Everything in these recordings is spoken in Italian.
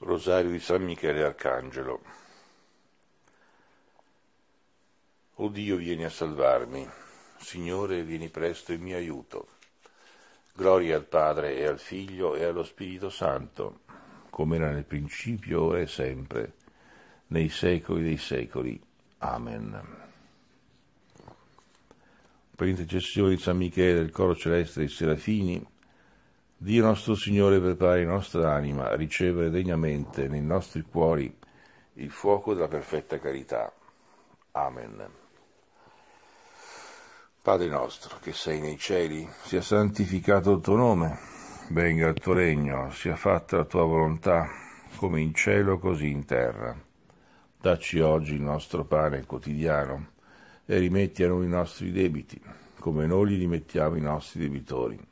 Rosario di San Michele Arcangelo. O Dio vieni a salvarmi, Signore vieni presto in mio aiuto. Gloria al Padre e al Figlio e allo Spirito Santo, come era nel principio, ora e sempre, nei secoli dei secoli. Amen. Per intercessione di San Michele, del coro celeste dei Serafini, Dio nostro Signore prepari la nostra anima a ricevere degnamente nei nostri cuori il fuoco della perfetta carità. Amen. Padre nostro che sei nei cieli, sia santificato il tuo nome, venga il tuo regno, sia fatta la tua volontà, come in cielo così in terra. Dacci oggi il nostro pane quotidiano e rimetti a noi i nostri debiti, come noi li rimettiamo i nostri debitori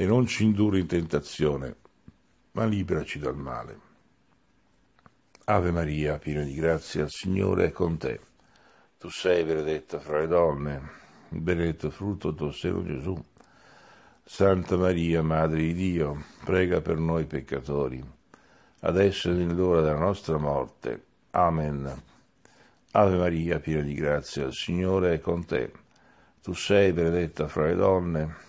e non ci indurre in tentazione, ma liberaci dal male. Ave Maria, piena di grazia, il Signore è con te. Tu sei benedetta fra le donne, benedetto il frutto del tuo seno Gesù. Santa Maria, Madre di Dio, prega per noi peccatori, adesso e nell'ora della nostra morte. Amen. Ave Maria, piena di grazia, il Signore è con te. Tu sei benedetta fra le donne,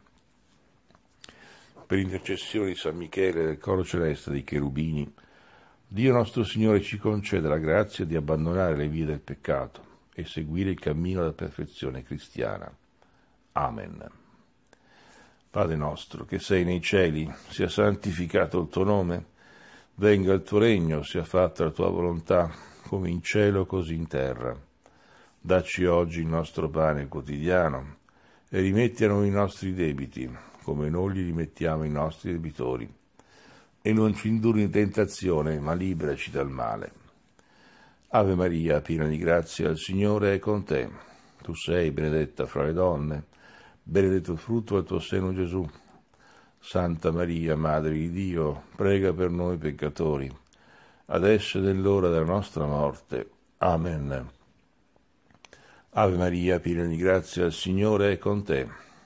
per intercessione di San Michele del coro celeste dei cherubini, Dio nostro Signore ci concede la grazia di abbandonare le vie del peccato e seguire il cammino della perfezione cristiana. Amen. Padre nostro, che sei nei cieli, sia santificato il tuo nome, venga il tuo regno, sia fatta la tua volontà, come in cielo così in terra. Dacci oggi il nostro pane quotidiano e rimetti a noi i nostri debiti come noi li rimettiamo i nostri debitori. E non ci indurri in tentazione, ma liberaci dal male. Ave Maria, piena di grazia, il Signore è con te. Tu sei benedetta fra le donne, benedetto il frutto del tuo seno Gesù. Santa Maria, Madre di Dio, prega per noi peccatori, adesso è nell'ora della nostra morte. Amen. Ave Maria, piena di grazia, il Signore è con te.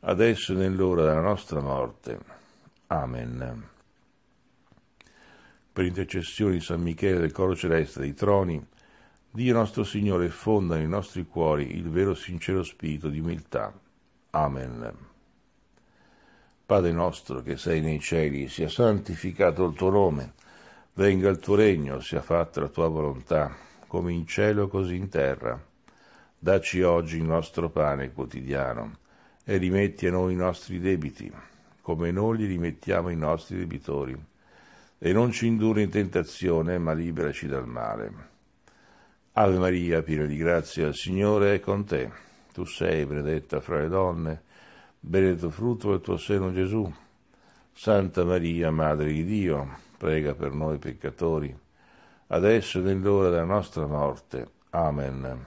adesso e nell'ora della nostra morte. Amen. Per intercessione di San Michele del Coro Celeste dei Troni, Dio nostro Signore fonda nei nostri cuori il vero sincero spirito di umiltà. Amen. Padre nostro che sei nei cieli, sia santificato il tuo nome, venga il tuo regno, sia fatta la tua volontà, come in cielo così in terra. Daci oggi il nostro pane quotidiano e rimetti a noi i nostri debiti, come noi li rimettiamo i nostri debitori. E non ci indurre in tentazione, ma liberaci dal male. Ave Maria, piena di grazia, il Signore è con te. Tu sei benedetta fra le donne, benedetto frutto del tuo seno Gesù. Santa Maria, Madre di Dio, prega per noi peccatori, adesso e nell'ora della nostra morte. Amen.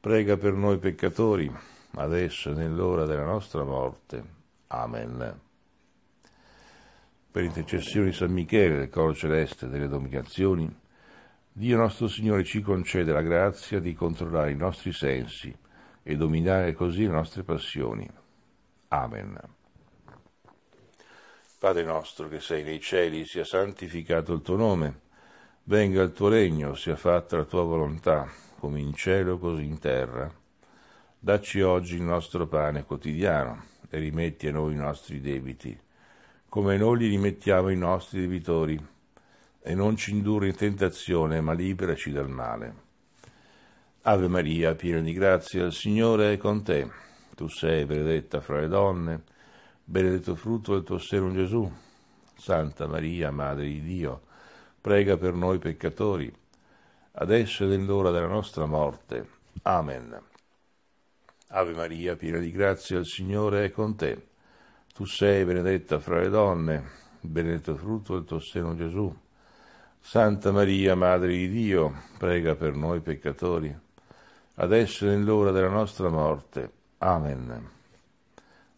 prega per noi peccatori, adesso e nell'ora della nostra morte. Amen. Per intercessione di San Michele, del Coro Celeste delle Dominazioni, Dio nostro Signore ci concede la grazia di controllare i nostri sensi e dominare così le nostre passioni. Amen. Padre nostro che sei nei cieli, sia santificato il tuo nome, venga il tuo regno, sia fatta la tua volontà come in cielo così in terra. Dacci oggi il nostro pane quotidiano e rimetti a noi i nostri debiti, come noi li rimettiamo i nostri debitori, e non ci indurre in tentazione, ma liberaci dal male. Ave Maria, piena di grazia, il Signore è con te. Tu sei benedetta fra le donne, benedetto frutto del tuo seno Gesù. Santa Maria, Madre di Dio, prega per noi peccatori adesso ed è l'ora della nostra morte. Amen. Ave Maria, piena di grazia, il Signore è con te. Tu sei benedetta fra le donne, benedetto frutto del tuo seno Gesù. Santa Maria, Madre di Dio, prega per noi peccatori, adesso è nell'ora della nostra morte. Amen.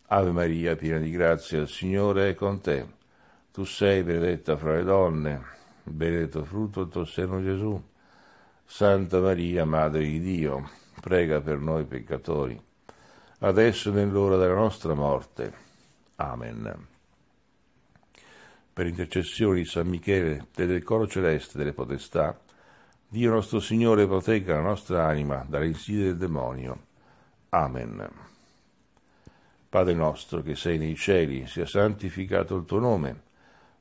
Ave Maria, piena di grazia, il Signore è con te. Tu sei benedetta fra le donne, benedetto frutto del tuo seno Gesù. Santa Maria, Madre di Dio, prega per noi peccatori, adesso e nell'ora della nostra morte. Amen. Per intercessione di San Michele e del Coro Celeste delle Potestà, Dio nostro Signore protegga la nostra anima dalle insidie del demonio. Amen. Padre nostro che sei nei cieli, sia santificato il tuo nome,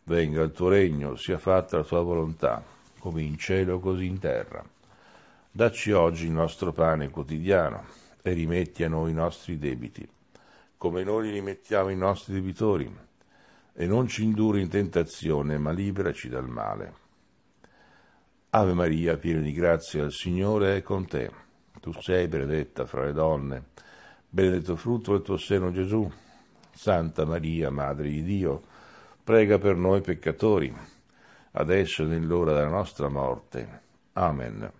venga il tuo regno, sia fatta la tua volontà, come in cielo così in terra. Dacci oggi il nostro pane quotidiano e rimetti a noi i nostri debiti, come noi rimettiamo i nostri debitori, e non ci indurre in tentazione, ma liberaci dal male. Ave Maria, piena di grazia, il Signore è con te. Tu sei benedetta fra le donne, benedetto frutto del tuo seno Gesù. Santa Maria, Madre di Dio, prega per noi peccatori, adesso e nell'ora della nostra morte. Amen.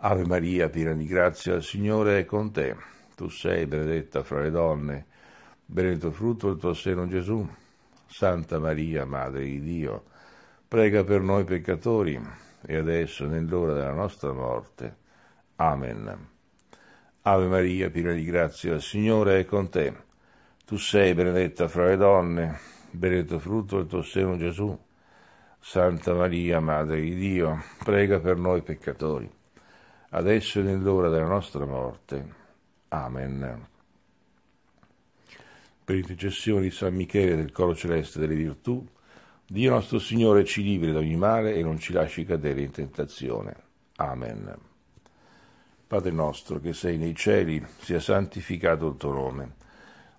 Ave Maria, piena di grazia, il Signore è con te. Tu sei benedetta fra le donne, benedetto il frutto del tuo seno Gesù. Santa Maria, Madre di Dio, prega per noi peccatori, e adesso nell'ora della nostra morte. Amen. Ave Maria, piena di grazia, il Signore è con te. Tu sei benedetta fra le donne, benedetto frutto del tuo seno Gesù. Santa Maria, Madre di Dio, prega per noi peccatori adesso e nell'ora della nostra morte. Amen. Per intercessione di San Michele del Coro Celeste delle Virtù, Dio nostro Signore ci liberi da ogni male e non ci lasci cadere in tentazione. Amen. Padre nostro che sei nei cieli, sia santificato il tuo nome.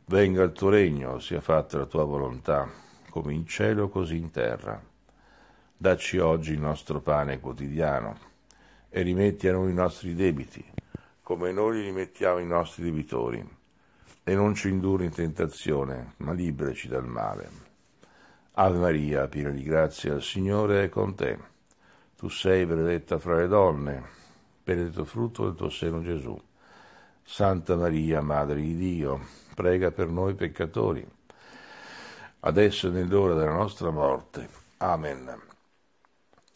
Venga il tuo regno, sia fatta la tua volontà, come in cielo così in terra. Dacci oggi il nostro pane quotidiano e rimetti a noi i nostri debiti, come noi rimettiamo i nostri debitori. E non ci indurre in tentazione, ma liberaci dal male. Ave Maria, piena di grazia, il Signore è con te. Tu sei benedetta fra le donne, benedetto frutto del tuo seno Gesù. Santa Maria, Madre di Dio, prega per noi peccatori, adesso e nell'ora della nostra morte. Amen.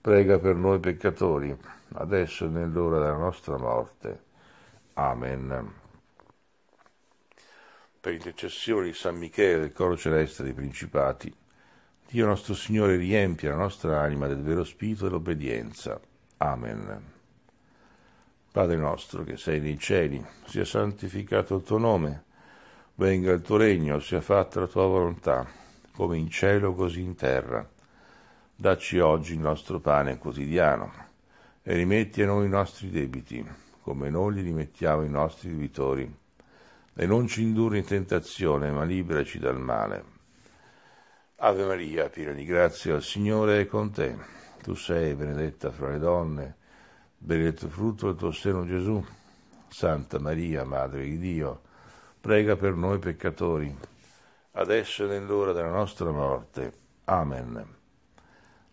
prega per noi peccatori, adesso e nell'ora della nostra morte. Amen. Per intercessione di San Michele, il coro celeste dei principati, Dio nostro Signore riempie la nostra anima del vero spirito e dell'obbedienza. Amen. Padre nostro che sei nei cieli, sia santificato il tuo nome, venga il tuo regno, sia fatta la tua volontà, come in cielo così in terra. Dacci oggi il nostro pane quotidiano e rimetti a noi i nostri debiti, come noi li rimettiamo i nostri debitori. E non ci indurre in tentazione, ma liberaci dal male. Ave Maria, piena di grazia, il Signore è con te. Tu sei benedetta fra le donne, benedetto il frutto del tuo seno Gesù. Santa Maria, Madre di Dio, prega per noi peccatori, adesso e nell'ora della nostra morte. Amen.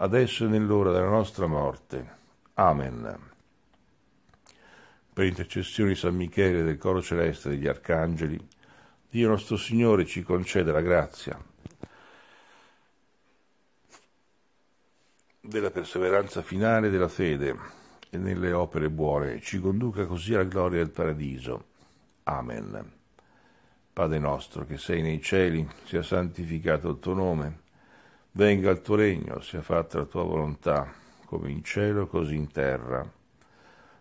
adesso e nell'ora della nostra morte. Amen. Per intercessione di San Michele del Coro Celeste degli Arcangeli, Dio nostro Signore ci concede la grazia della perseveranza finale della fede e nelle opere buone, ci conduca così alla gloria del paradiso. Amen. Padre nostro che sei nei cieli, sia santificato il tuo nome Venga il tuo regno, sia fatta la tua volontà, come in cielo, così in terra.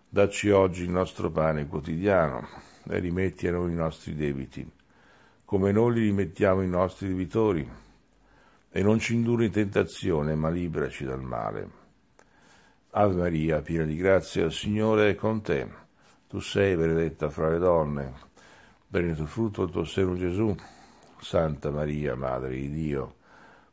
Dacci oggi il nostro pane quotidiano e rimetti a noi i nostri debiti, come noi li rimettiamo i nostri debitori. E non ci indurre in tentazione, ma liberaci dal male. Ave Maria, piena di grazia, il Signore è con te. Tu sei benedetta fra le donne, benedetto frutto del tuo seno Gesù. Santa Maria, Madre di Dio,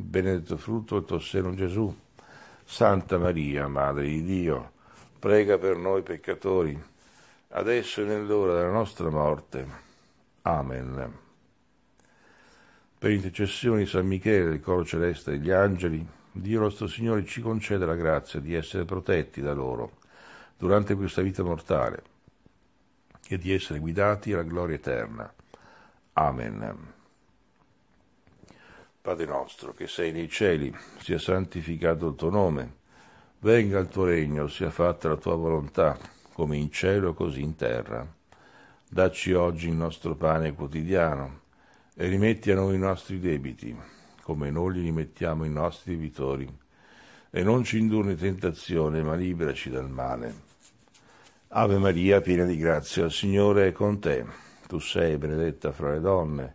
benedetto frutto del tuo seno Gesù. Santa Maria, Madre di Dio, prega per noi peccatori, adesso e nell'ora della nostra morte. Amen. Per intercessione di San Michele, del coro celeste e degli angeli, Dio nostro Signore ci concede la grazia di essere protetti da loro durante questa vita mortale e di essere guidati alla gloria eterna. Amen. Padre nostro, che sei nei cieli, sia santificato il tuo nome, venga il tuo regno, sia fatta la tua volontà, come in cielo così in terra. Dacci oggi il nostro pane quotidiano e rimetti a noi i nostri debiti, come noi li rimettiamo i nostri debitori, e non ci indurne tentazione, ma liberaci dal male. Ave Maria, piena di grazia, il Signore è con te. Tu sei benedetta fra le donne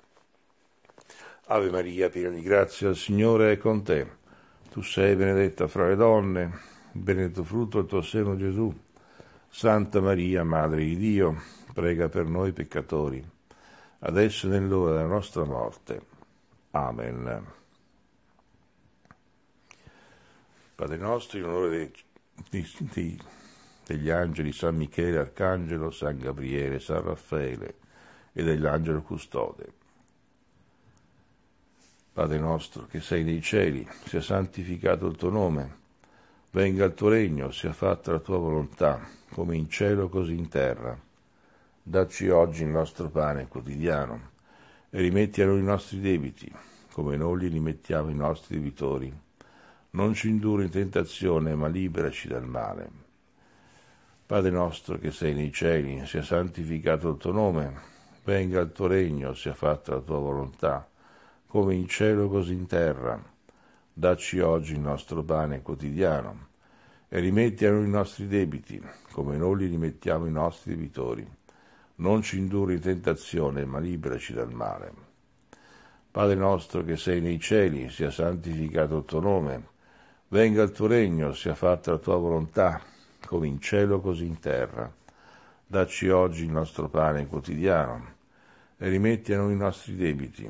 Ave Maria, piena di grazia, il Signore è con te. Tu sei benedetta fra le donne, benedetto frutto del tuo seno Gesù. Santa Maria, Madre di Dio, prega per noi peccatori, adesso e nell'ora della nostra morte. Amen. Padre nostro, in onore dei, dei, dei, degli angeli San Michele, Arcangelo, San Gabriele, San Raffaele e dell'angelo custode Padre nostro che sei nei cieli, sia santificato il tuo nome, venga il tuo regno, sia fatta la tua volontà, come in cielo così in terra. Dacci oggi il nostro pane quotidiano e rimetti a noi i nostri debiti, come noi li rimettiamo i nostri debitori. Non ci indurre in tentazione, ma liberaci dal male. Padre nostro che sei nei cieli, sia santificato il tuo nome, venga il tuo regno, sia fatta la tua volontà come in cielo così in terra. Dacci oggi il nostro pane quotidiano e rimetti a noi i nostri debiti, come noi li rimettiamo i nostri debitori. Non ci indurre in tentazione, ma liberaci dal male. Padre nostro che sei nei cieli, sia santificato il tuo nome, venga il tuo regno, sia fatta la tua volontà, come in cielo così in terra. Dacci oggi il nostro pane quotidiano e rimetti a noi i nostri debiti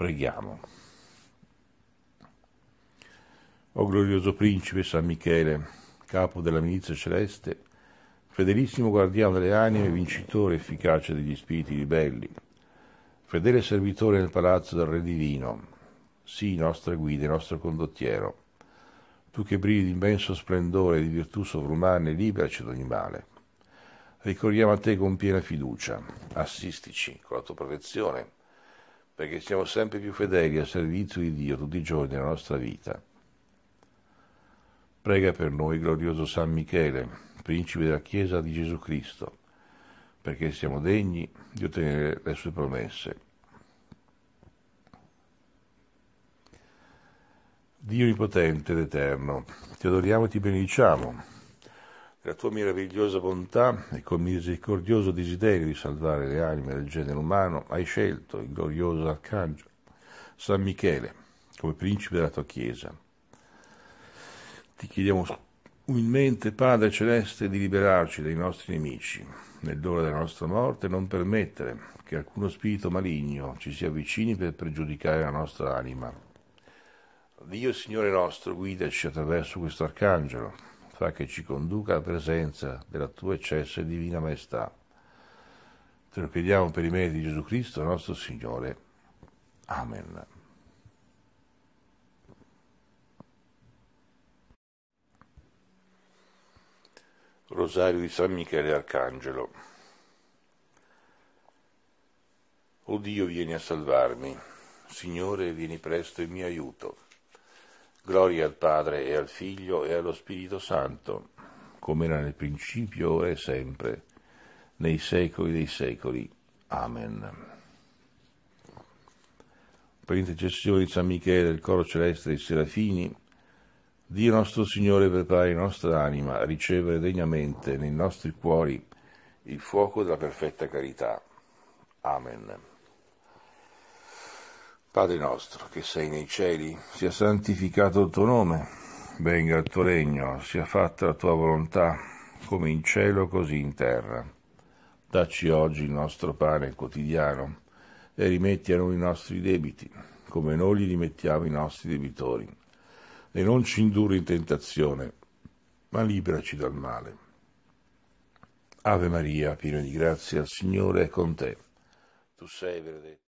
Preghiamo. O glorioso principe San Michele, capo della milizia celeste, fedelissimo guardiano delle anime, vincitore efficace degli spiriti ribelli, fedele servitore nel palazzo del Re Divino, sii nostra guida e nostro condottiero, tu che bridi d'immenso splendore e di virtù sovrumane, liberaci da ogni male. Ricordiamo a te con piena fiducia, assistici con la tua protezione perché siamo sempre più fedeli al servizio di Dio tutti i giorni della nostra vita. Prega per noi, glorioso San Michele, principe della Chiesa di Gesù Cristo, perché siamo degni di ottenere le sue promesse. Dio impotente ed eterno, ti adoriamo e ti benediciamo la tua meravigliosa bontà e col misericordioso desiderio di salvare le anime del genere umano, hai scelto il glorioso arcangelo San Michele come principe della tua Chiesa. Ti chiediamo umilmente, Padre Celeste, di liberarci dai nostri nemici nell'ora della nostra morte e non permettere che alcuno spirito maligno ci si avvicini per pregiudicare la nostra anima. Dio, Signore nostro, guidaci attraverso questo arcangelo fa che ci conduca alla presenza della tua eccessa e divina maestà. Te lo chiediamo per i meriti di Gesù Cristo, nostro Signore. Amen. Rosario di San Michele Arcangelo. O Dio, vieni a salvarmi. Signore, vieni presto in mio aiuto. Gloria al Padre e al Figlio e allo Spirito Santo, come era nel principio, ora e sempre, nei secoli dei secoli. Amen. Per intercessione di San Michele, il coro celeste dei Serafini, Dio nostro Signore prepari la nostra anima a ricevere degnamente nei nostri cuori il fuoco della perfetta carità. Amen. Padre nostro che sei nei cieli, sia santificato il tuo nome, venga il tuo regno, sia fatta la tua volontà, come in cielo così in terra. Dacci oggi il nostro pane quotidiano e rimetti a noi i nostri debiti, come noi li rimettiamo i nostri debitori. E non ci indurre in tentazione, ma liberaci dal male. Ave Maria, piena di grazia, il Signore è con te. Tu sei benedetto.